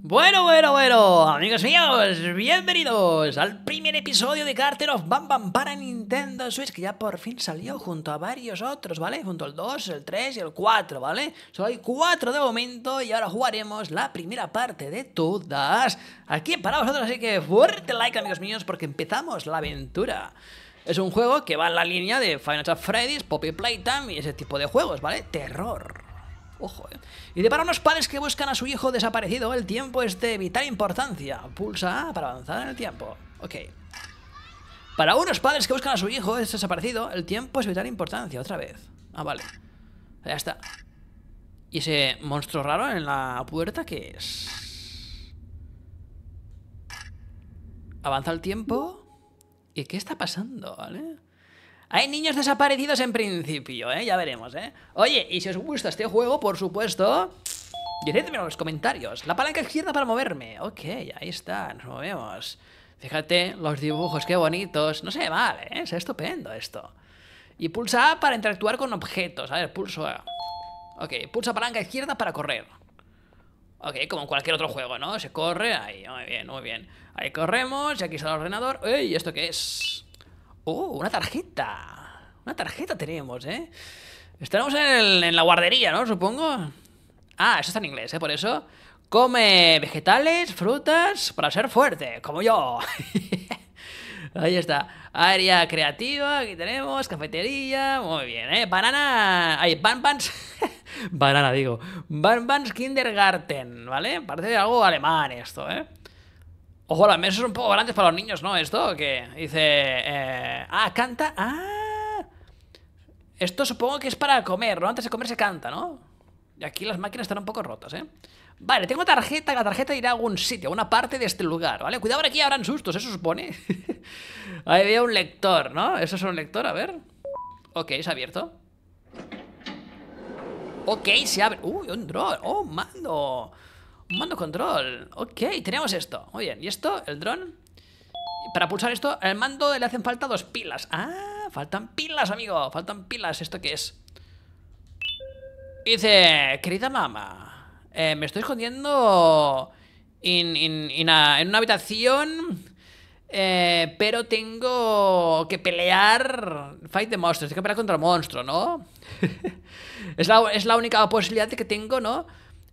Bueno, bueno, bueno, amigos míos, bienvenidos al primer episodio de Carter of Bam Bam para Nintendo Switch, que ya por fin salió junto a varios otros, ¿vale? Junto al 2, el 3 y el 4, ¿vale? Solo hay 4 de momento y ahora jugaremos la primera parte de todas aquí para vosotros, así que fuerte like, amigos míos, porque empezamos la aventura. Es un juego que va en la línea de Final Fantasy Freddy's, Poppy Playtime y ese tipo de juegos, ¿vale? Terror. Ojo, oh, Y de para unos padres que buscan a su hijo desaparecido, el tiempo es de vital importancia. Pulsa A para avanzar en el tiempo. Ok. Para unos padres que buscan a su hijo desaparecido, el tiempo es de vital importancia. Otra vez. Ah, vale. Ya está. ¿Y ese monstruo raro en la puerta que es? Avanza el tiempo. ¿Y qué está pasando, vale? Hay niños desaparecidos en principio, ¿eh? Ya veremos, ¿eh? Oye, y si os gusta este juego, por supuesto... Decidme en los comentarios. La palanca izquierda para moverme. Ok, ahí está, nos movemos. Fíjate, los dibujos, qué bonitos. No sé, vale, ¿eh? es estupendo esto. Y pulsa A para interactuar con objetos. A ver, pulso A. Ok, pulsa palanca izquierda para correr. Ok, como en cualquier otro juego, ¿no? Se corre ahí. Muy bien, muy bien. Ahí corremos y aquí está el ordenador. ¡Ey! ¿Esto qué es? ¡Oh, una tarjeta! Una tarjeta tenemos, ¿eh? Estaremos en, la guardería, ¿no? Supongo. Ah, eso está en inglés, ¿eh? Por eso. Come vegetales, frutas, para ser fuerte, como yo. Ahí está. Área creativa, aquí tenemos, cafetería, muy bien, ¿eh? Banana. ahí, Ban Banana, digo. Ban Bans Kindergarten, ¿vale? Parece algo alemán esto, ¿eh? Ojo, la mesas es un poco grande para los niños, ¿no? Esto que dice... Eh, ah, canta. Ah. Esto supongo que es para comer, ¿no? Antes de comer se canta, ¿no? Y aquí las máquinas están un poco rotas, ¿eh? Vale, tengo tarjeta, la tarjeta irá a algún sitio, a una parte de este lugar, ¿vale? Cuidado, aquí habrán sustos, eso ¿eh? supone. Ahí veo un lector, ¿no? Eso es un lector, a ver. Ok, se ha abierto. Ok, se abre. Uy, un drone. Oh, mando. Mando control. Ok, tenemos esto. Muy bien. ¿Y esto? ¿El dron? Para pulsar esto, al mando le hacen falta dos pilas. Ah, faltan pilas, amigo. Faltan pilas. ¿Esto qué es? Dice, querida mamá, eh, me estoy escondiendo en una habitación, eh, pero tengo que pelear, fight the monsters, tengo que pelear contra el monstruo, ¿no? es, es la única posibilidad que tengo, ¿no?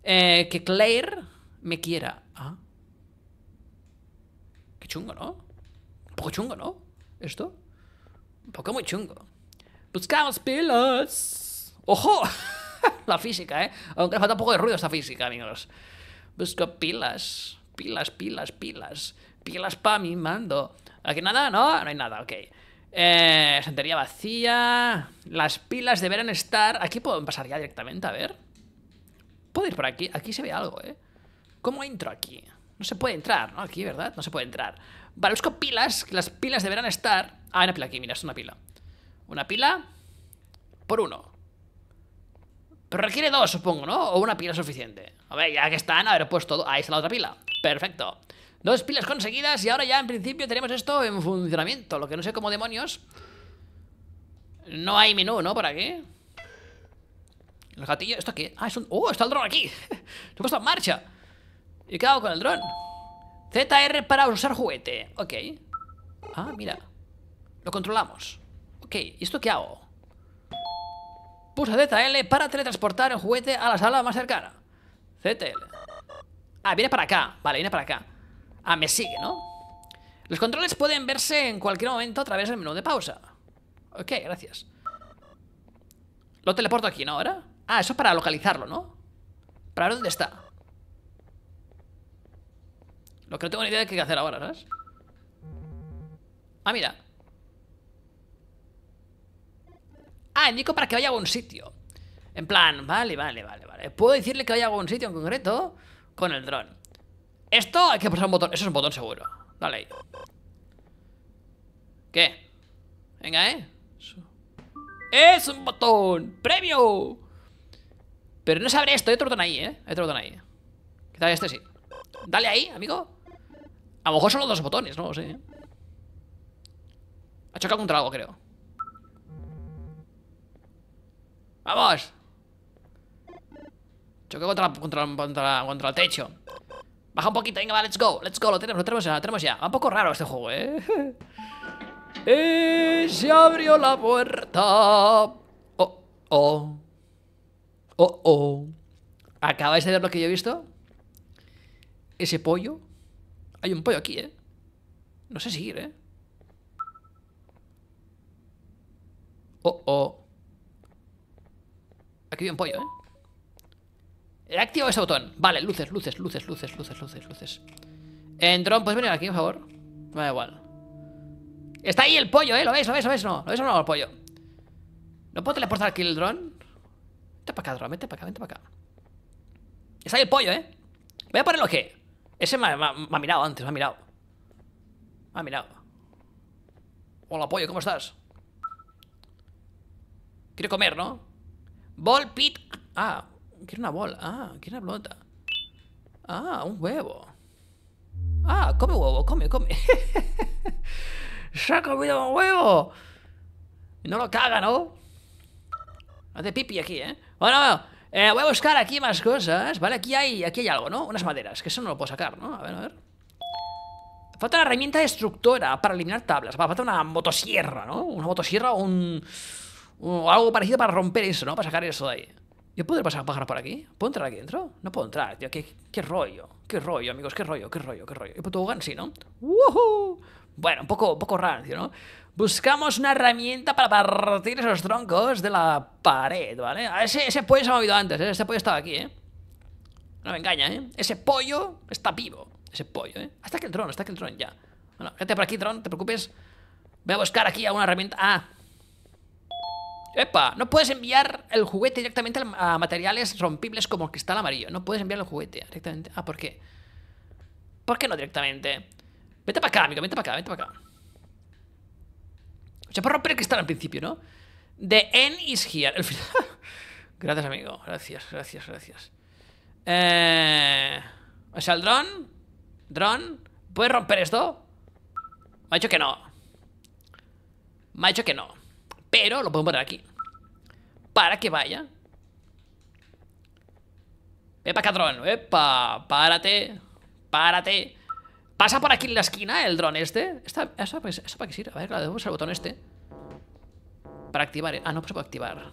Eh, que Claire me quiera. Ah. Qué chungo, ¿no? Un poco chungo, ¿no? Esto. Un poco muy chungo. Buscamos pilas. ¡Ojo! La física, ¿eh? Aunque falta un poco de ruido esta física, amigos. Busco pilas. Pilas, pilas, pilas. Pilas para mi mando. ¿Aquí nada? No, no hay nada, ok. Eh, santería vacía. Las pilas deberán estar. Aquí puedo pasar ya directamente, a ver. ¿Puedo ir por aquí? Aquí se ve algo, ¿eh? ¿Cómo entro aquí? No se puede entrar, ¿no? Aquí, ¿verdad? No se puede entrar. Vale, busco pilas, las pilas deberán estar... Ah, hay una pila aquí, mira, es una pila. Una pila por uno. Pero requiere dos, supongo, ¿no? O una pila suficiente. A ver, ya que están, a ver, pues Todo... Ahí está la otra pila. Perfecto. Dos pilas conseguidas y ahora ya en principio tenemos esto en funcionamiento. Lo que no sé cómo demonios... No hay menú, ¿no? Por aquí. El gatillo, ¿esto qué? Ah, es un... ¡Oh, está el dron aquí! ¡Se ha puesto en marcha! ¿Y qué hago con el dron? ZR para usar juguete. Ok. Ah, mira. Lo controlamos. Ok, ¿y esto qué hago? Pusa ZL para teletransportar el juguete a la sala más cercana. ZL. Ah, viene para acá. Vale, viene para acá. Ah, me sigue, ¿no? Los controles pueden verse en cualquier momento a través del menú de pausa. Ok, gracias. Lo teleporto aquí, ¿no? ¿Ahora? Ah, eso es para localizarlo, ¿no? Para ver dónde está Lo que no tengo ni idea de qué hacer ahora, ¿sabes? Ah, mira Ah, indico para que vaya a algún sitio En plan, vale, vale, vale, vale Puedo decirle que vaya a algún sitio en concreto Con el dron Esto hay que pulsar un botón, eso es un botón seguro Dale ahí ¿Qué? Venga, ¿eh? ¡Es un botón! ¡Premio! Pero no se abre esto, hay otro botón ahí, ¿eh? Hay otro botón ahí. Quizá este sí. Dale ahí, amigo. A lo mejor son los dos botones, no lo sé. ¿eh? Ha chocado contra algo, creo. ¡Vamos! Choque contra, contra, contra, contra el techo. Baja un poquito, venga, va, let's go. Let's go, lo tenemos, lo tenemos ya, lo tenemos ya. Va un poco raro este juego, ¿eh? eh se abrió la puerta. Oh, oh. Oh, oh. ¿Acabáis de ver lo que yo he visto? Ese pollo. Hay un pollo aquí, ¿eh? No sé si ir, ¿eh? Oh, oh. Aquí hay un pollo, ¿eh? He activado ese botón. Vale, luces, luces, luces, luces, luces, luces, luces. En dron, ¿puedes venir aquí, por favor? Me da igual. Está ahí el pollo, ¿eh? ¿Lo veis? ¿Lo veis? ¿Lo veis? ¿No? ¿Lo veis o no el pollo? ¿No puedo teleportar aquí el dron? Vete para acá, droga, vete para acá, vete para acá. Está ahí el pollo, ¿eh? Voy a ponerlo aquí Ese me, ha mirado antes, me ha mirado. Me ha mirado. Hola, pollo, ¿cómo estás? Quiero comer, ¿no? Ball pit. Ah, quiero una bola. Ah, quiero una pelota. Ah, un huevo. Ah, come huevo, come, come. Se ha comido un huevo. No lo caga, ¿no? Hace pipi aquí, ¿eh? Bueno, eh, voy a buscar aquí más cosas, ¿vale? Aquí hay, aquí hay algo, ¿no? Unas maderas, que eso no lo puedo sacar, ¿no? A ver, a ver. Falta una herramienta destructora para eliminar tablas. falta una motosierra, ¿no? Una motosierra o un, algo parecido para romper eso, ¿no? Para sacar eso de ahí. ¿Yo puedo pasar pájaros por aquí? ¿Puedo entrar aquí dentro? No puedo entrar, tío. ¿Qué, qué rollo? ¿Qué rollo, amigos? ¿Qué rollo? ¿Qué rollo? ¿Qué rollo? ¿Y puedo sí, no? ¡Woohoo! Bueno, un poco, raro, poco ¿no? buscamos una herramienta para partir esos troncos de la pared, ¿vale? ese, pollo se ha movido antes, ¿eh? ese pollo estaba aquí, ¿eh? No me engaña, ¿eh? Ese pollo está vivo, ese pollo, ¿eh? Hasta que el dron, hasta que el dron, ya. Bueno, vete por aquí, dron, te preocupes. Voy a buscar aquí alguna herramienta. Ah. ¡Epa! No puedes enviar el juguete directamente a materiales rompibles como el que cristal amarillo. No puedes enviar el juguete directamente. Ah, ¿por qué? ¿Por qué no directamente? Vete para acá, amigo, vete para acá, vete para acá romper romper que están al principio, ¿no? The end is here. gracias, amigo. Gracias, gracias, gracias. Eh... O sea, el dron. Dron. ¿Puedes romper esto? Me ha dicho que no. Me ha dicho que no. Pero lo puedo poner aquí. Para que vaya. Epa, catrón. Epa. Párate. Párate. Pasa por aquí en la esquina el dron este. Esta, eso, pues, para qué sirve? A ver, claro, debo usar el botón este. Para activar. Eh. Ah, no, pues puede activar.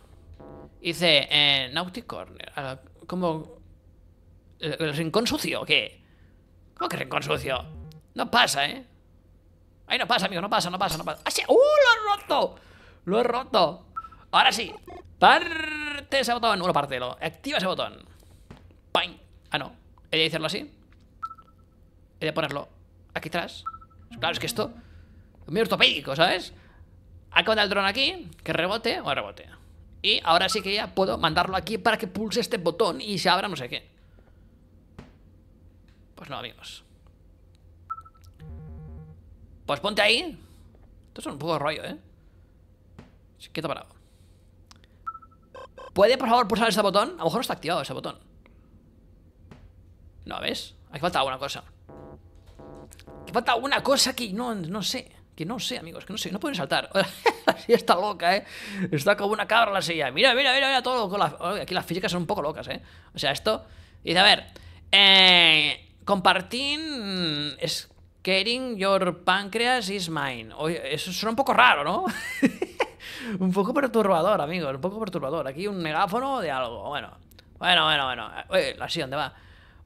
Dice, eh, Nauticorner. Corner. Ah, eh, ¿El, rincón sucio o qué? ¿Cómo que rincón sucio? No pasa, ¿eh? Ahí no pasa, amigo, no pasa, no pasa, no pasa. ¡Ah, sí! ¡Uh, lo he roto! ¡Lo he roto! Ahora sí. Parte ese botón. parte, partelo. Activa ese botón. ¡Pain! Ah, no. He de hacerlo así. He de ponerlo aquí atrás. Pues claro, es que esto es muy ortopédico, ¿sabes? Acabo el dron aquí, que rebote o rebote. Y ahora sí que ya puedo mandarlo aquí para que pulse este botón y se abra no sé qué. Pues no, amigos. Pues ponte ahí. Esto es un poco de rollo, ¿eh? Quieto parado. ¿Puede, por favor, pulsar ese botón? A lo mejor no está activado ese botón. No, ¿ves? Aquí falta alguna cosa falta una cosa que no, no sé. Que no sé, amigos, que no sé, no pueden saltar. la silla está loca, ¿eh? Está como una cabra la silla. Mira, mira, mira, mira, todo. Aquí las físicas son un poco locas, ¿eh? O sea, esto. Dice, a ver. Eh, compartir. Scaring your pancreas is mine. Oye, eso suena un poco raro, ¿no? un poco perturbador, amigos, un poco perturbador. Aquí un megáfono de algo. Bueno, bueno, bueno, bueno. Oye, la silla, ¿dónde va?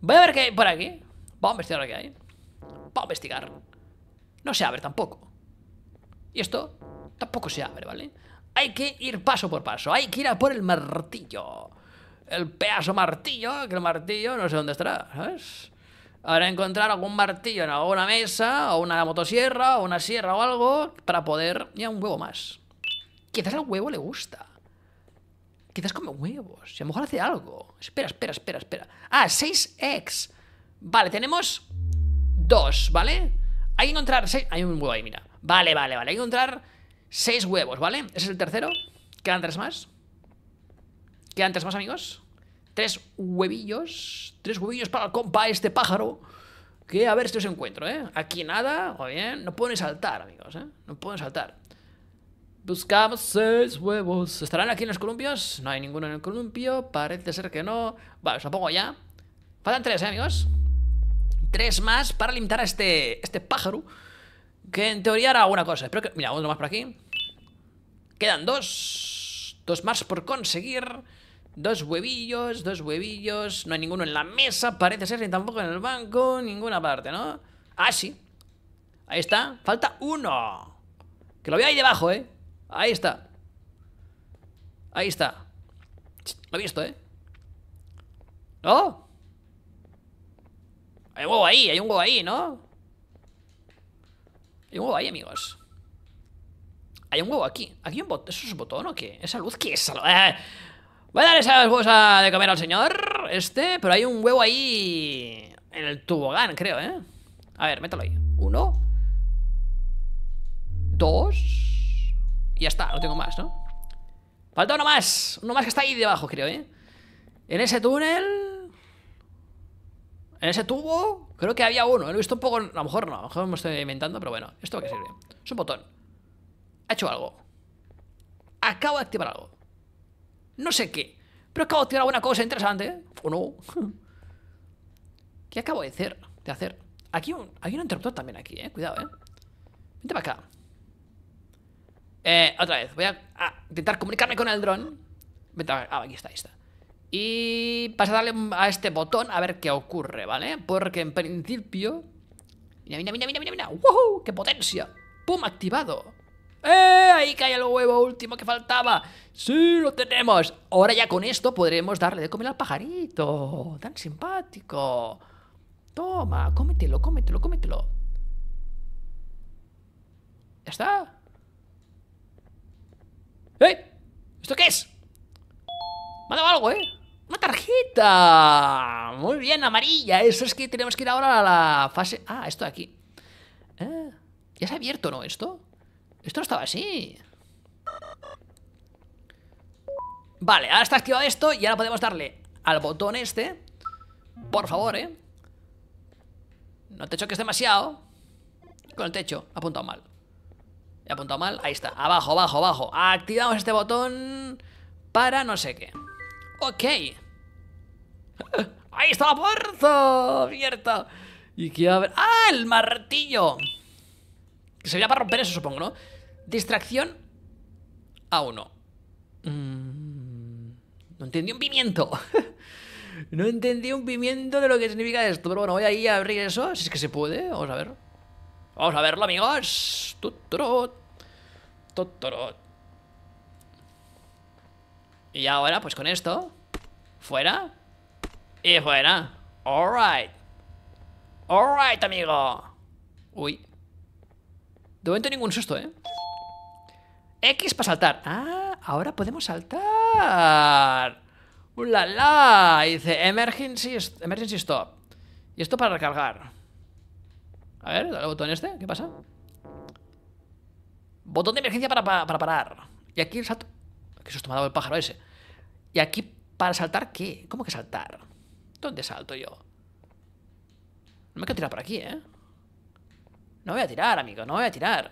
Voy a ver qué hay por aquí. Vamos a investigar lo que hay. Vamos a investigar. No se abre tampoco. Y esto tampoco se abre, ¿vale? Hay que ir paso por paso. Hay que ir a por el martillo. El pedazo martillo, que el martillo no sé dónde estará, ¿sabes? encontrar algún martillo en alguna mesa, o una motosierra, o una sierra o algo, para poder... Ya un huevo más. Quizás al huevo le gusta. Quizás come huevos. Y a lo mejor hace algo. Espera, espera, espera, espera. Ah, 6X. Vale, tenemos dos, ¿vale? Hay que encontrar seis... Hay un huevo ahí, mira. Vale, vale, vale. Hay que encontrar seis huevos, ¿vale? Ese es el tercero. Quedan tres más. Quedan tres más, amigos. Tres huevillos. Tres huevillos para el compa, este pájaro. Que a ver si os encuentro, ¿eh? Aquí nada, o bien. No pueden saltar, amigos, ¿eh? No pueden saltar. Buscamos seis huevos. ¿Estarán aquí en los columpios? No hay ninguno en el columpio. Parece ser que no. Vale, os lo pongo ya. Faltan tres, ¿eh, amigos? Tres más para limitar a este, este pájaro. Que en teoría hará alguna cosa. Espero que... Mira, uno más por aquí. Quedan dos. Dos más por conseguir. Dos huevillos, dos huevillos. No hay ninguno en la mesa, parece ser, ni tampoco en el banco, ninguna parte, ¿no? Ah, sí. Ahí está. Falta uno. Que lo veo ahí debajo, ¿eh? Ahí está. Ahí está. Lo he visto, ¿eh? ¡Oh! Hay huevo ahí, hay un huevo ahí, ¿no? Hay un huevo ahí, amigos. Hay un huevo aquí. ¿Aquí un ¿Eso es un botón o qué? ¿Esa luz qué es? Eh. voy a dar esas huevos de comer al señor. Este, pero hay un huevo ahí. En el tubogán, creo, ¿eh? A ver, métalo ahí. Uno. Dos. Y ya está, no tengo más, ¿no? Falta uno más. Uno más que está ahí debajo, creo, ¿eh? En ese túnel. En ese tubo creo que había uno. Lo he visto un poco... A lo mejor no, a lo mejor me estoy inventando, pero bueno. ¿Esto que qué sirve? Es un botón. Ha hecho algo. Acabo de activar algo. No sé qué. Pero acabo de activar alguna cosa interesante. ¿O no? ¿Qué acabo de hacer? De hacer. Aquí un, hay un interruptor también aquí, eh. Cuidado, eh. Vente para acá. Eh, otra vez. Voy a, intentar comunicarme con el dron. Vente, ah, aquí está, ahí está. Y vas a darle a este botón a ver qué ocurre, ¿vale? Porque en principio... Mira, mira, mira, mira, mira, ¡Qué potencia! ¡Pum! Activado. ¡Eh! Ahí cae el huevo último que faltaba. ¡Sí, lo tenemos! Ahora ya con esto podremos darle de comer al pajarito. Tan simpático. Toma, cómetelo, cómetelo, cómetelo. Ya está. ¡Eh! ¿Esto qué es? Me ha dado algo, ¿eh? ¡Una tarjeta! Muy bien, amarilla. Eso es que tenemos que ir ahora a la fase... Ah, esto de aquí. Ah, ¿Ya se ha abierto, no, esto? Esto no estaba así. Vale, ahora está activado esto y ahora podemos darle al botón este. Por favor, ¿eh? No te choques demasiado. Con el techo, he apuntado mal. He apuntado mal, ahí está. Abajo, abajo, abajo. Activamos este botón para no sé qué. Ok. Ahí está la puerta abierta. Y que a ver... ¡Ah! El martillo. Que sería para romper eso, supongo, ¿no? Distracción a uno. Mm, no entendí un pimiento. no entendí un pimiento de lo que significa esto. Pero bueno, voy ahí a abrir eso, si es que se puede. Vamos a ver. Vamos a verlo, amigos. Totorot. Totorot. Y ahora, pues con esto Fuera Y fuera Alright Alright, amigo Uy De momento ningún susto, ¿eh? X para saltar Ah, ahora podemos saltar ¡Ulala! la dice emergency, emergency stop Y esto para recargar A ver, dale botón este ¿Qué pasa? Botón de emergencia para, para, parar Y aquí el salto susto me ha dado el pájaro ese y aquí, ¿para saltar qué? ¿Cómo que saltar? ¿Dónde salto yo? No me quiero tirar por aquí, ¿eh? No voy a tirar, amigo, no voy a tirar.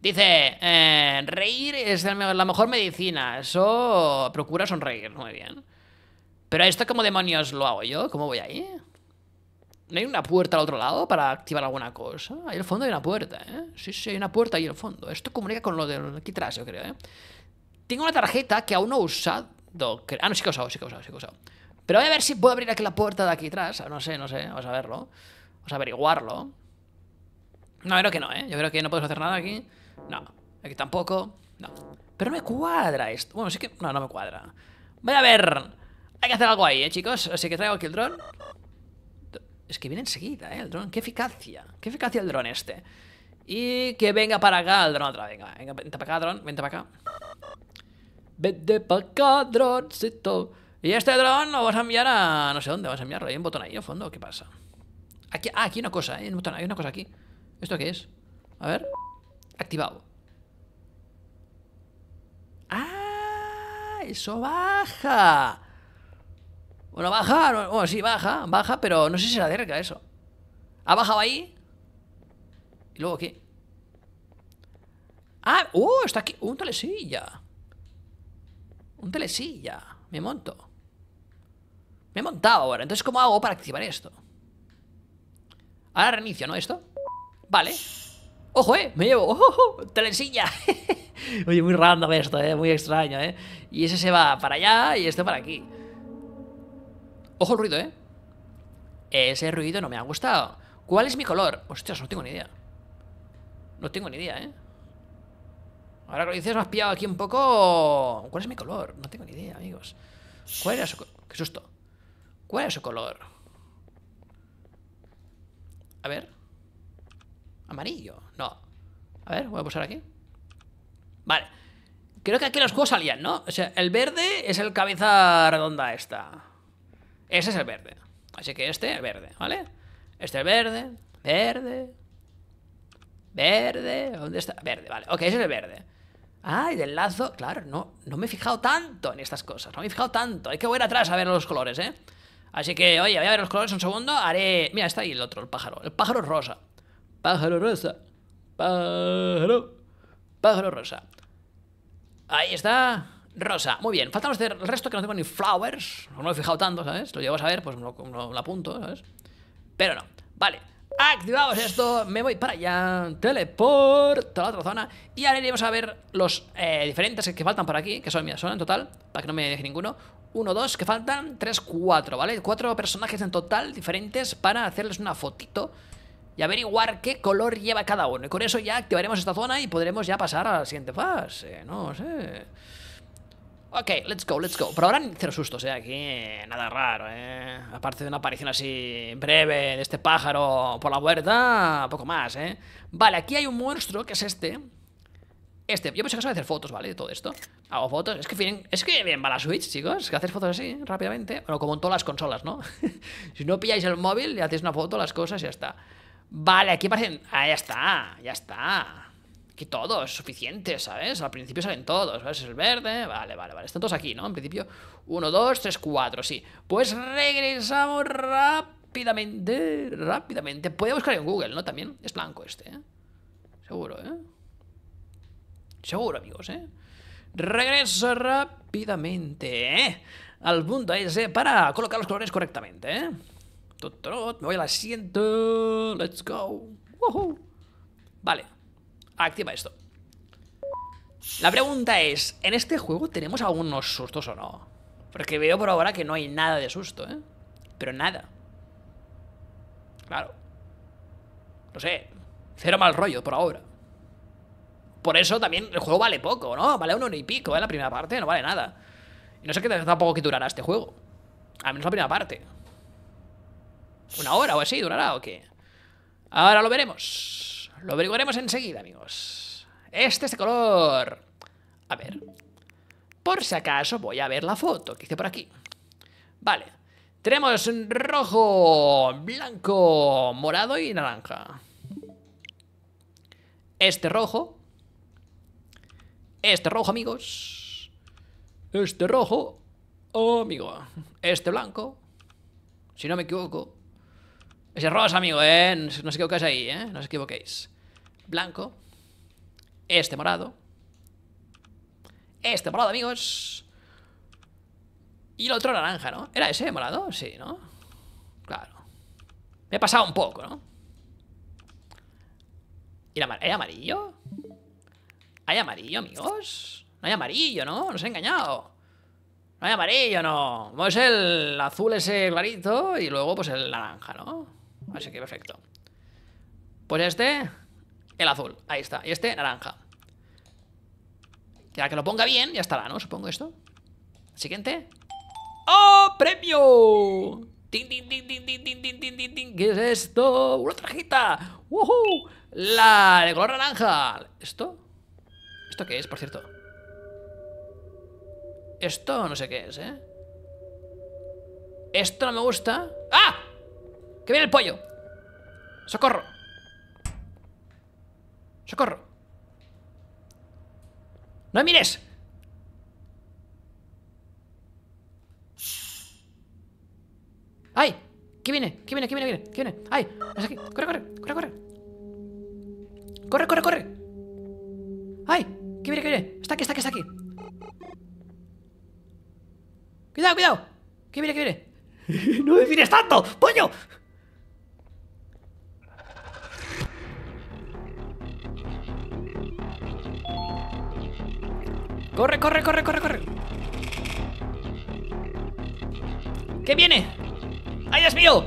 Dice, eh, reír es la mejor medicina. Eso procura sonreír, muy bien. Pero esto, como demonios lo hago yo? ¿Cómo voy ahí? ¿No hay una puerta al otro lado para activar alguna cosa? Ahí al fondo hay una puerta, ¿eh? Sí, sí, hay una puerta ahí al fondo. Esto comunica con lo de aquí atrás, yo creo, ¿eh? Tengo una tarjeta que aún no he usado ah, no, sí que os sí que os sí que Pero voy a ver si puedo abrir aquí la puerta de aquí atrás. No sé, no sé. Vamos a verlo. Vamos a averiguarlo. No, creo que no, ¿eh? Yo creo que no puedo hacer nada aquí. No. Aquí tampoco. No. Pero no me cuadra esto. Bueno, sí que... No, no me cuadra. Voy a ver... Hay que hacer algo ahí, ¿eh, chicos? Así que traigo aquí el dron. Es que viene enseguida, ¿eh? El dron. Qué eficacia. Qué eficacia el dron este. Y que venga para acá el dron otra. Venga, venga, vente para acá, dron. Vente para acá. Vete acá, droncito Y este dron lo vas a enviar a... No sé dónde vas a enviarlo. Hay un botón ahí al fondo. ¿Qué pasa? Aquí, ah, aquí hay una cosa, ¿eh? Hay una cosa aquí. ¿Esto qué es? A ver. Activado. ¡Ah! ¡Eso baja! Bueno, baja. Bueno, sí, baja. Baja, pero no sé si se acerca eso. ¿Ha bajado ahí? ¿Y luego qué? ¡Ah! ¡Uh! Está aquí. ¡Un telesilla! Un telesilla. Me monto. Me he montado ahora. Entonces, ¿cómo hago para activar esto? Ahora reinicio, ¿no? Esto. Vale. ¡Ojo, eh! Me llevo. ¡Ojo! ¡Telesilla! Oye, muy random esto, ¿eh? Muy extraño, ¿eh? Y ese se va para allá y este para aquí. Ojo el ruido, ¿eh? Ese ruido no me ha gustado. ¿Cuál es mi color? Ostras, no tengo ni idea. No tengo ni idea, ¿eh? Ahora que lo dices, me has pillado aquí un poco. ¿Cuál es mi color? No tengo ni idea, amigos. ¿Cuál era su color? ¡Qué susto! ¿Cuál es su color? A ver. Amarillo. No. A ver, voy a pulsar aquí. Vale. Creo que aquí los juegos salían, ¿no? O sea, el verde es el cabeza redonda esta. Ese es el verde. Así que este es verde, ¿vale? Este es verde. Verde. Verde. ¿Dónde está? Verde, vale. Ok, ese es el verde. Ay, del lazo. Claro, no, no me he fijado tanto en estas cosas. No me he fijado tanto. Hay que volver atrás a ver los colores, ¿eh? Así que, oye, voy a ver los colores un segundo. Haré. Mira, está ahí el otro, el pájaro. El pájaro rosa. Pájaro rosa. Pájaro. Pájaro rosa. Ahí está. Rosa. Muy bien. Faltan los el resto que no tengo ni flowers. No me he fijado tanto, ¿sabes? Lo llevo a saber, pues lo, lo apunto, ¿sabes? Pero no. Vale. Activamos esto, me voy para allá, teleport a la otra zona y ahora iremos a ver los eh, diferentes que faltan por aquí, que son, mi son en total, para que no me deje ninguno. Uno, dos, que faltan, tres, cuatro, ¿vale? Cuatro personajes en total diferentes para hacerles una fotito y averiguar qué color lleva cada uno. Y con eso ya activaremos esta zona y podremos ya pasar a la siguiente fase, no sé... Ok, let's go, let's go. Pero ahora ni cero sustos, ¿eh? Aquí eh, nada raro, ¿eh? Aparte de una aparición así breve de este pájaro por la huerta, poco más, ¿eh? Vale, aquí hay un monstruo que es este. Este. Yo pensé que a hacer fotos, ¿vale? De todo esto. Hago fotos. Es que es que bien va la Switch, chicos. que haces fotos así, rápidamente. Bueno, como en todas las consolas, ¿no? si no pilláis el móvil, y hacéis una foto, las cosas y ya está. Vale, aquí aparecen... Ah, ya está, ya está. Todos, suficientes, suficiente, ¿sabes? Al principio salen todos, es El verde, vale, vale, vale. Están todos aquí, ¿no? En principio, 1, 2, 3, cuatro sí. Pues regresamos rápidamente, rápidamente. Puede buscar en Google, ¿no? También es blanco este, ¿eh? Seguro, ¿eh? Seguro, amigos, ¿eh? Regreso rápidamente, ¿eh? Al punto ese ¿eh? para colocar los colores correctamente, ¿eh? Me voy al asiento. Let's go. Vale activa esto. La pregunta es, ¿en este juego tenemos algunos sustos o no? Porque veo por ahora que no hay nada de susto, ¿eh? Pero nada. Claro. No sé, cero mal rollo por ahora. Por eso también el juego vale poco, ¿no? Vale uno y pico, ¿eh? La primera parte no vale nada. Y no sé qué tampoco que durará este juego. Al menos la primera parte. ¿Una hora o así durará o qué? Ahora lo veremos. Lo averiguaremos enseguida, amigos. Este es de color. A ver. Por si acaso voy a ver la foto que hice por aquí. Vale. Tenemos rojo, blanco, morado y naranja. Este rojo. Este rojo, amigos. Este rojo, Oh, amigo. Este blanco. Si no me equivoco. Ese rosa, amigo, ¿eh? No os equivoquéis ahí, ¿eh? No os equivoquéis blanco. Este morado. Este morado, amigos. Y el otro naranja, ¿no? ¿Era ese morado? Sí, ¿no? Claro. Me he pasado un poco, ¿no? ¿Y la, ¿Hay amarillo? ¿Hay amarillo, amigos? No hay amarillo, ¿no? Nos he engañado. No hay amarillo, no. Es pues el azul ese clarito y luego pues el naranja, ¿no? Así que perfecto. Pues este... El azul, ahí está. Y este, naranja. Ya que lo ponga bien, ya estará, ¿no? Supongo esto. Siguiente. ¡Oh, premio! qué es esto? ¡Una trajita! ¡Woohoo! La de color naranja. ¿Esto? ¿Esto qué es, por cierto? Esto no sé qué es, ¿eh? Esto no me gusta. ¡Ah! ¡Que viene el pollo! ¡Socorro! ¡Socorro! ¡No me mires! ¡Ay! ¿Qué viene? ¿Qué viene? ¿Qué viene? ¿Qué viene? ¡Ay! ¡Es aquí! ¡Corre, corre! ¡Corre, corre! ¡Corre, corre, corre! ¡Ay! ¿Qué viene? ¿Qué viene? ¡Está aquí, está aquí, está aquí! ¡Cuidado, cuidado! ¿Qué viene? ¿Qué viene? ¡No me mires tanto! poño Corre, corre, corre, corre, corre. ¿Qué viene? ¡Ay, Dios mío!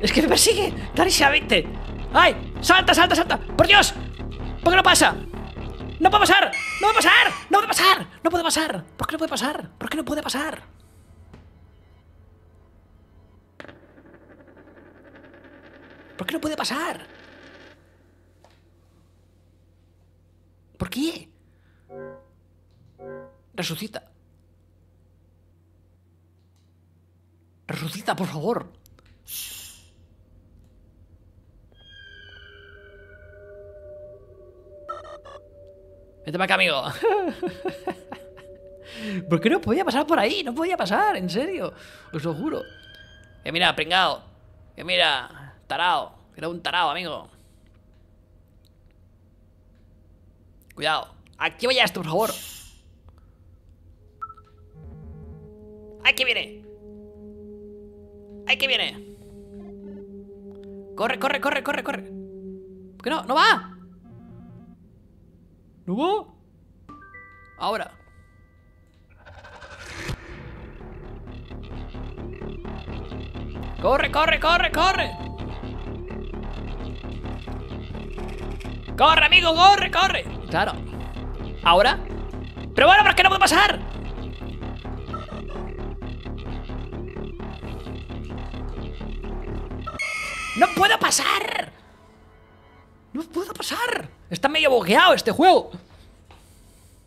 ¡Es que me persigue! ¡Darisha, 20! ¡Ay! ¡Salta, salta, salta! ¡Por Dios! ¿Por qué no pasa? ¡No puede pasar! ¡No puede pasar! ¡No puede pasar! ¡No puede pasar! ¿Por qué no puede pasar? ¿Por qué no puede pasar? ¿Por qué no puede pasar? ¿Por qué? Resucita. Resucita, por favor. Vete para acá, amigo. ¿Por qué no podía pasar por ahí? No podía pasar, en serio. Os lo juro. Que mira, pringado. Que mira, tarado. Era un tarado amigo. Cuidado. Aquí vaya esto, por favor. que viene! que viene! ¡Corre, corre, corre, corre, corre! ¿Por qué no? ¡No va! ¿No va? Ahora. ¡Corre, corre, corre, corre! ¡Corre, amigo! ¡Corre, corre! Claro. ¿Ahora? ¡Pero bueno, pero es que no puedo pasar! ¡No puedo pasar! ¡No puedo pasar! Está medio bugueado este juego.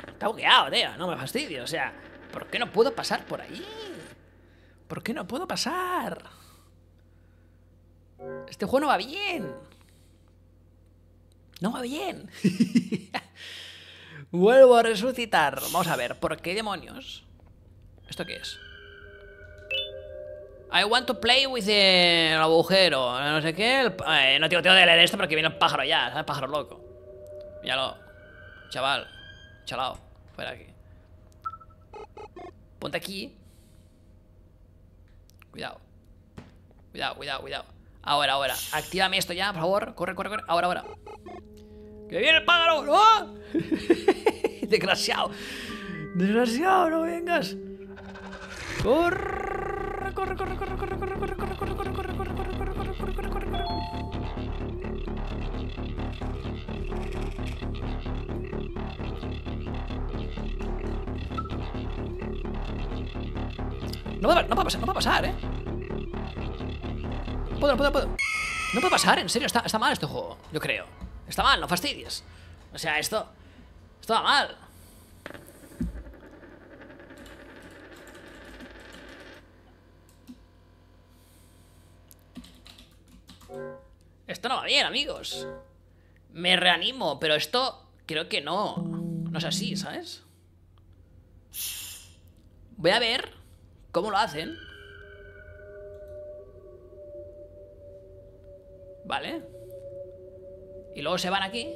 Está bugueado, tío. No me fastidio. O sea, ¿por qué no puedo pasar por ahí? ¿Por qué no puedo pasar? Este juego no va bien. No va bien. Vuelvo a resucitar. Vamos a ver, ¿por qué demonios? ¿Esto qué es? I want to play with el agujero, no sé qué. Eh, no tengo tiempo de leer esto porque viene el pájaro ya, ¿sabes? pájaro loco. Míralo. Chaval. Chalao. Fuera aquí. Ponte aquí. Cuidado. Cuidado, cuidado, cuidado. Ahora, ahora. Actívame esto ya, por favor. Corre, corre, corre. Ahora, ahora. ¡Que viene el pájaro! Desgraciado. Desgraciado, no vengas. Corre corre, corre, corre, corre, corre, corre, corre, corre, corre, corre, corre, corre, corre, corre, corre, corre, corre, corre. No va, no a pasar, no va pasar, eh. Puedo, puedo, puedo. No puede pasar, en serio, está, está mal este juego, yo creo. Está mal, no fastidies. O sea, esto. Esto mal. no va bien, amigos. Me reanimo, pero esto creo que no. No es así, ¿sabes? Voy a ver cómo lo hacen. Vale. Y luego se van aquí.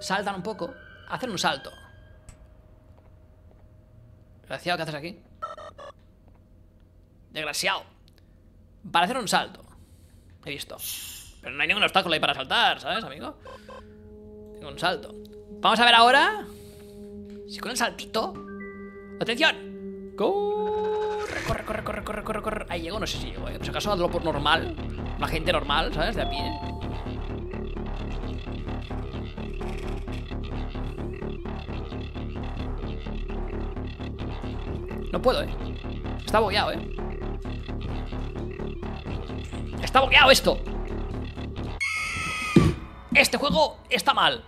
Saltan un poco. Hacen un salto. Desgraciado, ¿qué haces aquí? Desgraciado. Para hacer un salto. He visto. Pero no hay ningún obstáculo ahí para saltar, ¿sabes, amigo? Tengo un salto. Vamos a ver ahora. Si con el saltito. ¡Atención! ¡Corre, corre, corre, corre, corre, corre, corre! Ahí llegó, no sé si llego, ¿eh? si acaso hazlo por normal. La gente normal, ¿sabes? De a pie. No puedo, ¿eh? Está bogeado, ¿eh? está bogeado esto Este juego está mal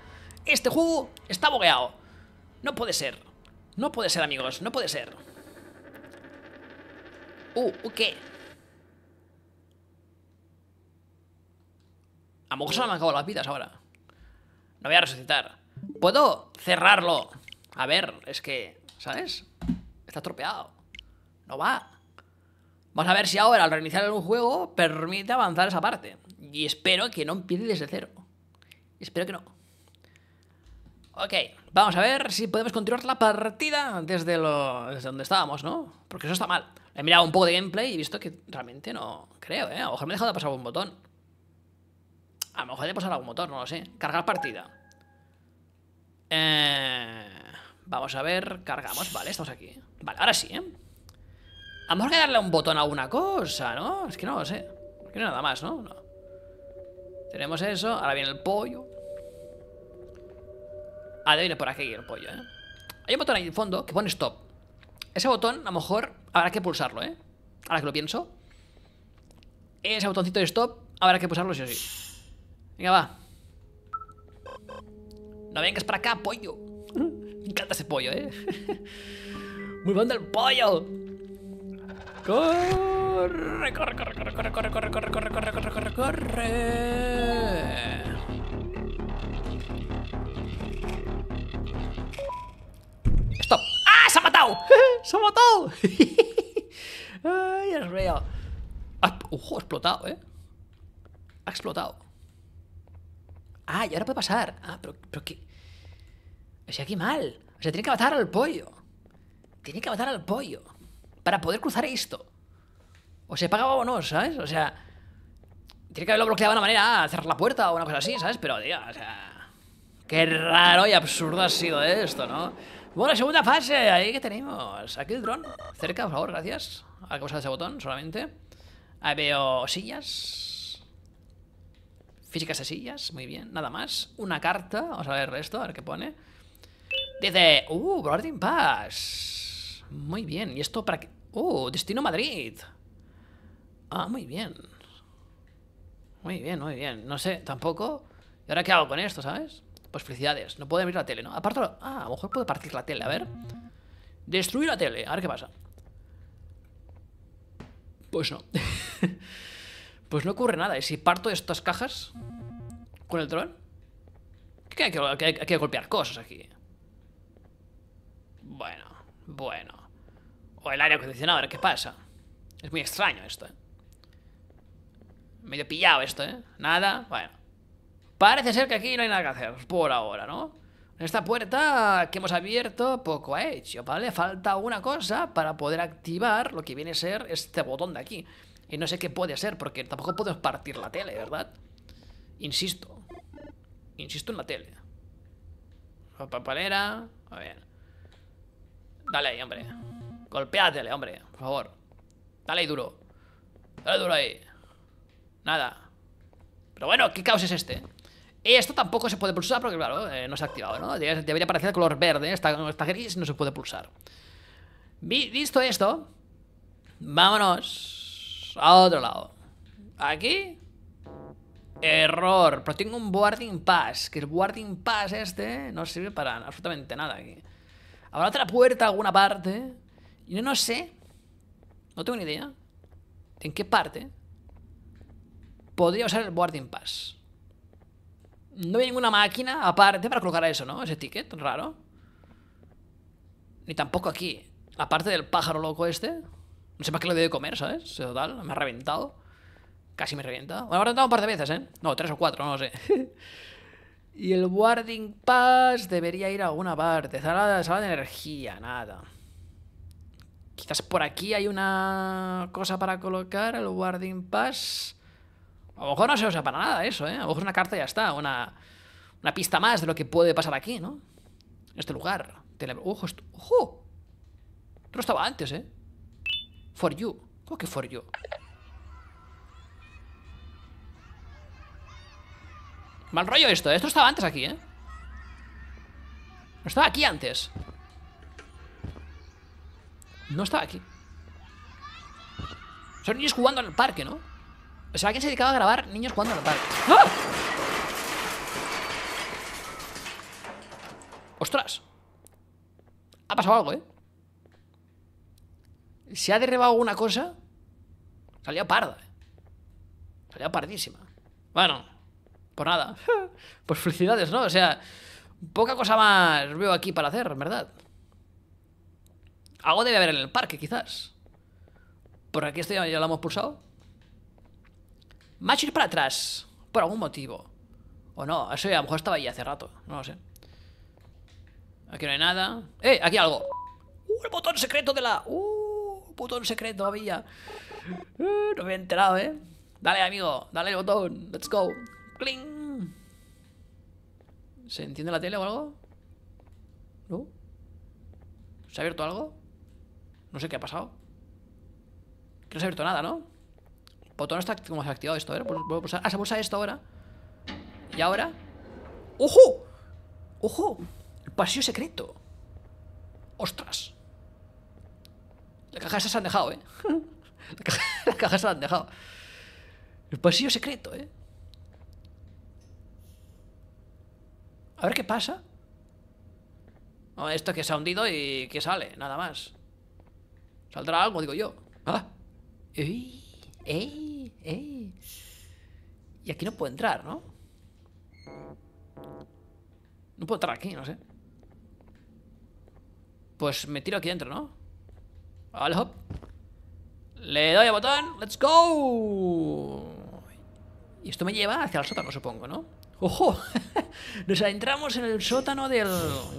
Este juego está bogeado No puede ser No puede ser, amigos, no puede ser Uh, ¿qué? A lo mejor se me han acabado las vidas ahora No voy a resucitar ¿Puedo cerrarlo? A ver, es que... ¿Sabes? Está atropeado No va Vamos a ver si ahora, al reiniciar algún juego, permite avanzar esa parte. Y espero que no empiece desde cero. Espero que no. Ok, vamos a ver si podemos continuar la partida desde, lo, donde estábamos, ¿no? Porque eso está mal. He mirado un poco de gameplay y he visto que realmente no creo, ¿eh? A lo mejor me he dejado de pasar algún botón. A lo mejor he de pasar algún botón, no lo sé. Cargar partida. Eh, vamos a ver, cargamos, vale, estamos aquí. Vale, ahora sí, ¿eh? A lo mejor que darle un botón a una cosa, ¿no? Es que no lo sé. Es que no nada más, ¿no? Tenemos eso. Ahora viene el pollo. Ah, debe ir por aquí el pollo, ¿eh? Hay un botón ahí en fondo que pone stop. Ese botón, a lo mejor, habrá que pulsarlo, ¿eh? Ahora que lo pienso. Ese botoncito de stop, habrá que pulsarlo sí o sí. Venga, va. No vengas para acá, pollo. Me encanta ese pollo, ¿eh? Muy bueno el pollo. Corre, corre, corre, corre, corre, corre, corre, corre, corre, corre, corre, corre, Stop. ¡Ah! ¡Se ha matado! ¡Se ha matado! ¡Ay, es mío! ¡Ojo! Ha explotado, ¿eh? Ha explotado. Ah, y ahora puede pasar. Ah, pero, pero qué. O sea, mal. O sea, tiene que matar al pollo. Tiene que matar al pollo para poder cruzar esto. O se pagaba o no, ¿sabes? O sea, tiene que haberlo bloqueado de alguna manera, cerrar la puerta o una cosa así, ¿sabes? Pero, tío, o sea... Qué raro y absurdo ha sido esto, ¿no? Bueno, segunda fase, ahí que tenemos. Aquí el dron, cerca, por favor, gracias. A causa de ese botón solamente. Ahí veo sillas. Físicas de sillas, muy bien, nada más. Una carta, vamos a ver el resto, a ver qué pone. Dice, uh, boarding pass. Muy bien. ¿Y esto para qué? ¡Oh! ¡Destino Madrid! Ah, muy bien. Muy bien, muy bien. No sé, tampoco. ¿Y ahora qué hago con esto, sabes? Pues felicidades. No puedo abrir la tele, ¿no? Aparte, ah, a lo mejor puedo partir la tele. A ver. Destruir la tele. A ver qué pasa. Pues no. pues no ocurre nada. ¿Y si parto estas cajas con el dron? ¿Qué? hay que golpear cosas aquí. Bueno. Bueno. O el aire acondicionado, ¿qué pasa? Es muy extraño esto, ¿eh? Medio pillado esto, ¿eh? Nada, bueno. Parece ser que aquí no hay nada que hacer, por ahora, ¿no? En esta puerta que hemos abierto, poco ha hecho, ¿vale? Falta una cosa para poder activar lo que viene a ser este botón de aquí. Y no sé qué puede ser, porque tampoco podemos partir la tele, ¿verdad? Insisto. Insisto en la tele. La papalera. A ver. Dale ahí, hombre. Golpeatele, hombre, por favor. Dale ahí duro. Dale duro ahí. Nada. Pero bueno, ¿qué caos es este? Esto tampoco se puede pulsar porque, claro, eh, no se ha activado, ¿no? Debería aparecer color verde, está, está gris, no se puede pulsar. Visto esto, vámonos a otro lado. Aquí, error, pero tengo un boarding pass, que el boarding pass este no sirve para absolutamente nada aquí. Habrá otra puerta, alguna parte. Yo no sé. No tengo ni idea. ¿En qué parte? Podría usar el boarding pass. No hay ninguna máquina aparte para colocar eso, ¿no? Ese ticket raro. Ni tampoco aquí. Aparte del pájaro loco este. No sé más qué lo debe comer, ¿sabes? Total, me ha reventado. Casi me revienta. Bueno, me ha reventado un par de veces, ¿eh? No, tres o cuatro, no lo sé. Y el Warding Pass debería ir a alguna parte. salada, salada de energía, nada. Quizás por aquí hay una cosa para colocar, el Warding Pass. A lo mejor no se usa para nada eso, ¿eh? A lo mejor una carta y ya está, una, una pista más de lo que puede pasar aquí, ¿no? En este lugar. ¡Ojo! ¡Ojo! Esto no estaba antes, ¿eh? For you. ¿Cómo que for you? Mal rollo esto, ¿eh? esto estaba antes aquí, ¿eh? No estaba aquí antes No estaba aquí Son niños jugando en el parque, ¿no? O sea, alguien se dedicaba a grabar niños jugando en el parque ¡Ah! ¡Ostras! Ha pasado algo, ¿eh? Se ha derribado alguna cosa Salía parda ¿eh? Salía pardísima Bueno pues nada. Pues felicidades, ¿no? O sea, poca cosa más veo aquí para hacer, verdad. Algo debe haber en el parque, quizás. Por aquí estoy, ya lo hemos pulsado. Macho para atrás. Por algún motivo. O no, eso ya a lo mejor estaba ahí hace rato. No lo sé. Aquí no hay nada. ¡Eh! Aquí algo. ¡Uh! El botón secreto de la. ¡Uh! Botón secreto había. villa ¡Eh! no me he enterado, ¿eh? Dale, amigo. Dale el botón. Let's go. ¿Se entiende la tele o algo? ¿No? ¿Se ha abierto algo? No sé qué ha pasado. Que no se ha abierto nada, ¿no? El botón está como se ha activado esto, a ver. voy a pulsar. Ah, se pulsa esto ahora. Y ahora. ¡Ojo! ¡Ojo! El pasillo secreto. ¡Ostras! La caja esa se han dejado, ¿eh? las cajas se han dejado. El pasillo secreto, ¿eh? A ver qué pasa. No, oh, esto que se ha hundido y que sale, nada más. Saldrá algo, digo yo. Ah. Ey, ey, Y aquí no puedo entrar, ¿no? No puedo entrar aquí, no sé. Pues me tiro aquí dentro, ¿no? Vale, hop. Le doy al botón. ¡Let's go! Y esto me lleva hacia el sótano, supongo, ¿no? ¡Ojo! Nos adentramos en el sótano del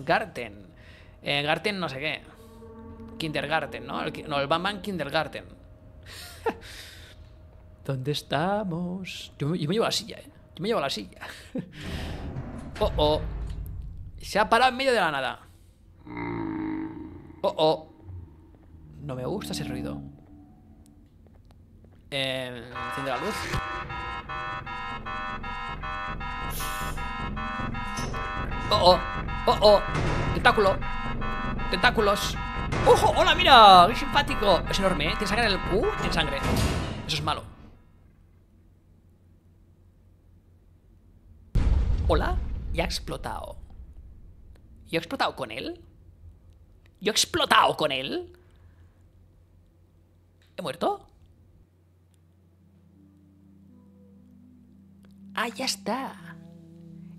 Garten. Eh, Garten no sé qué. Kindergarten, ¿no? no, el Batman Kindergarten. ¿Dónde estamos? Yo, me llevo la silla, ¿eh? Yo me llevo la silla. ¡Oh, oh! Se ha parado en medio de la nada. ¡Oh, oh! No me gusta ese ruido. Eh, enciende la luz. Oh, oh, oh, oh Tentáculo Tentáculos ¡Ojo! ¡Hola, mira! ¡Qué simpático! Es enorme, ¿eh? Tiene sangre en el... ¡Uh! Tiene sangre Eso es malo Hola ya ha explotado ¿Yo he explotado con él? ¿Yo he explotado con él? ¿He muerto? Ah, ya está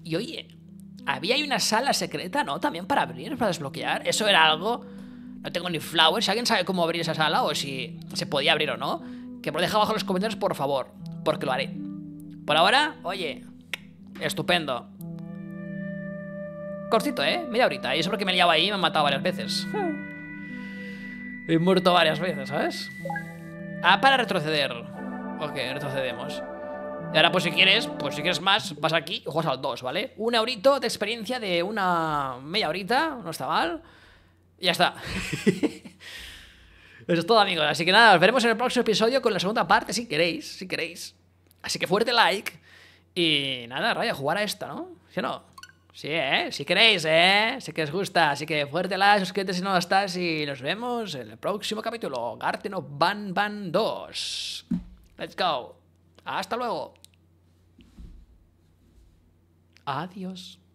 y oye, había una sala secreta, ¿no? También para abrir, para desbloquear. Eso era algo. No tengo ni flowers. ¿Alguien sabe cómo abrir esa sala o si se podía abrir o no? Que me lo deja abajo en los comentarios, por favor. Porque lo haré. Por ahora, oye, estupendo. Cortito, ¿eh? Media ahorita Y eso porque me liaba ahí y me han matado varias veces. He muerto varias veces, ¿sabes? Ah, para retroceder. Ok, retrocedemos. Y ahora, pues si quieres, pues si quieres más, vas aquí y juegas al dos, ¿vale? Un eurito de experiencia de una media horita, no está mal. ya está. Eso es todo, amigos. Así que nada, nos veremos en el próximo episodio con la segunda parte, si queréis, si queréis. Así que fuerte like. Y nada, raya, jugar a esta, ¿no? Si no. Sí, ¿eh? Si queréis, ¿eh? Si que os gusta. Así que fuerte like, suscríbete si no lo estás y nos vemos en el próximo capítulo. Garten of Van Ban 2. Let's go. Hasta luego. Adiós.